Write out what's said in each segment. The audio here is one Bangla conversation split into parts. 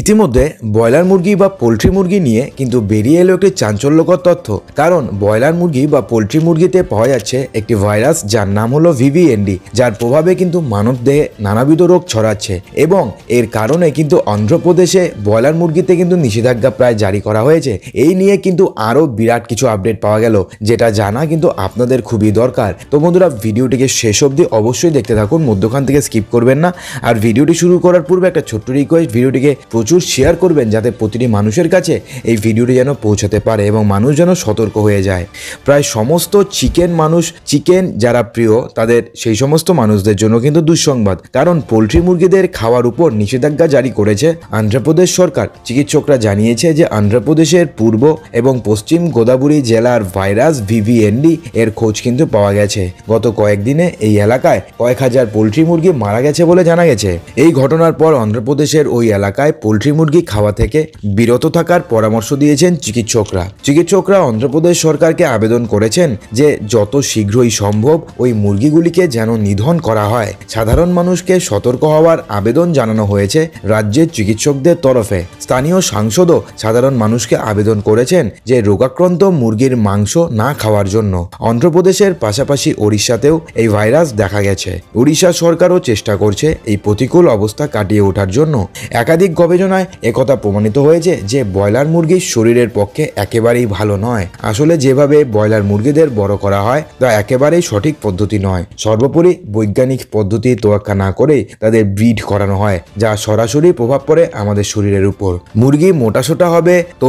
ইতিমধ্যে ব্রয়লার মুরগি বা পোলট্রি মুরগি নিয়ে কিন্তু বেরিয়ে এলো একটি চাঞ্চল্যকর তথ্য কারণ ব্রয়লার মুরগি বা পোলট্রি মুরগিতে পাওয়া যাচ্ছে একটি ভাইরাস যার নাম হলো ভিভিএনডি যার প্রভাবে কিন্তু মানব দেহে নানাবিধ রোগ ছড়াচ্ছে এবং এর কারণে কিন্তু অন্ধ্রপ্রদেশে ব্রয়লার মুরগিতে কিন্তু নিষেধাজ্ঞা প্রায় জারি করা হয়েছে এই নিয়ে কিন্তু আরও বিরাট কিছু আপডেট পাওয়া গেল যেটা জানা কিন্তু আপনাদের খুবই দরকার তো বন্ধুরা ভিডিওটিকে শেষ অবধি অবশ্যই দেখতে থাকুন মধ্যখান থেকে স্কিপ করবেন না আর ভিডিওটি শুরু করার পূর্বে একটা ছোট্ট রিকোয়েস্ট ভিডিওটিকে প্রচুর শেয়ার করবেন যাতে প্রতিটি মানুষের কাছে এই ভিডিওটি যেন পৌঁছাতে পারে এবং মানুষ যেন সতর্ক হয়ে যায় প্রায় সমস্ত চিকেন মানুষ চিকেন যারা প্রিয় তাদের সেই সমস্ত মানুষদের জন্য কিন্তু দুঃসংবাদ কারণ পোলট্রি মুরগিদের খাওয়ার উপর নিষেধাজ্ঞা জারি করেছে আন্ধ্রপ্রদেশ সরকার চিকিৎসকরা জানিয়েছে যে আন্ধ্রপ্রদেশের পূর্ব এবং পশ্চিম গোদাবরী জেলার ভাইরাস ভিভিএনডি এর খোঁজ কিন্তু পাওয়া গেছে গত কয়েকদিনে এই এলাকায় কয়েক হাজার পোলট্রি মুরগি মারা গেছে বলে জানা গেছে এই ঘটনার পর অন্ধ্রপ্রদেশের ওই এলাকায় পোলট্রি মুরগি খাওয়া থেকে বিরত থাকার পরামর্শ দিয়েছেন চিকিৎসকরা চিকিৎসকরা অন্ধ্রপ্রদেশ সরকারকে আবেদন করেছেন যে যত শীঘ্রই সম্ভব ওই মুরগিগুলিকে যেন নিধন করা হয় সাধারণ মানুষকে সতর্ক হওয়ার আবেদন জানানো হয়েছে রাজ্যের চিকিৎসকদের তরফে স্থানীয় সাংসদও সাধারণ মানুষকে আবেদন করেছেন যে রোগাক্রান্ত মুরগির মাংস না খাওয়ার জন্য অন্ধ্রপ্রদেশের পাশাপাশি ওড়িশাতেও এই ভাইরাস দেখা গেছে ওড়িশা সরকারও চেষ্টা করছে এই প্রতিকূল অবস্থা কাটিয়ে ওঠার জন্য একাধিক গবেষণা গবেষণায় একথা প্রমাণিত হয়েছে যে ব্রয়লার মুরগি শরীরের পক্ষে একেবারেই ভালো নয় আসলে যেভাবে ব্রয়লার মুরগিদের বড় করা হয় তা একেবারেই সঠিক পদ্ধতি নয় সর্বোপরি বৈজ্ঞানিক পদ্ধতি তোয়াক্কা না করে তাদের ব্রিড করানো হয় যা সরাসরি প্রভাব পড়ে আমাদের শরীরের উপর মুরগি মোটাসোটা হবে তো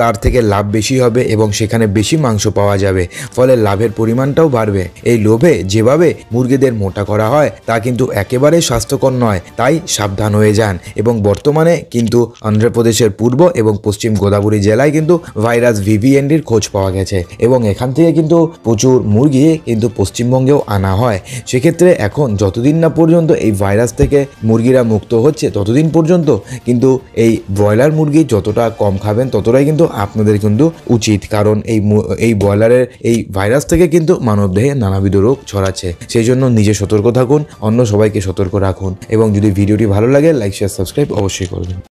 তার থেকে লাভ বেশি হবে এবং সেখানে বেশি মাংস পাওয়া যাবে ফলে লাভের পরিমাণটাও বাড়বে এই লোভে যেভাবে মুরগিদের মোটা করা হয় তা কিন্তু একেবারে স্বাস্থ্যকর নয় তাই সাবধান হয়ে যান এবং বর্তমানে কিন্তু অন্ধ্রপ্রদেশের পূর্ব এবং পশ্চিম গোদাবরী জেলায় কিন্তু ভাইরাস ভিভিএনডির খোঁজ পাওয়া গেছে এবং এখান থেকে কিন্তু প্রচুর মুরগি কিন্তু পশ্চিমবঙ্গেও আনা হয় সেক্ষেত্রে এখন যতদিন না পর্যন্ত এই ভাইরাস থেকে মুরগিরা মুক্ত হচ্ছে ততদিন পর্যন্ত কিন্তু এই ব্রয়লার মুরগি যতটা কম খাবেন ততটাই কিন্তু আপনাদের কিন্তু উচিত কারণ এই এই ব্রয়লারের এই ভাইরাস থেকে কিন্তু মানবদেহে নানাবিধ রোগ ছড়াচ্ছে সেই জন্য নিজে সতর্ক থাকুন অন্য সবাইকে সতর্ক রাখুন এবং যদি ভিডিওটি ভালো লাগে লাইক শেয়ার সাবস্ক্রাইব অবশ্যই করবেন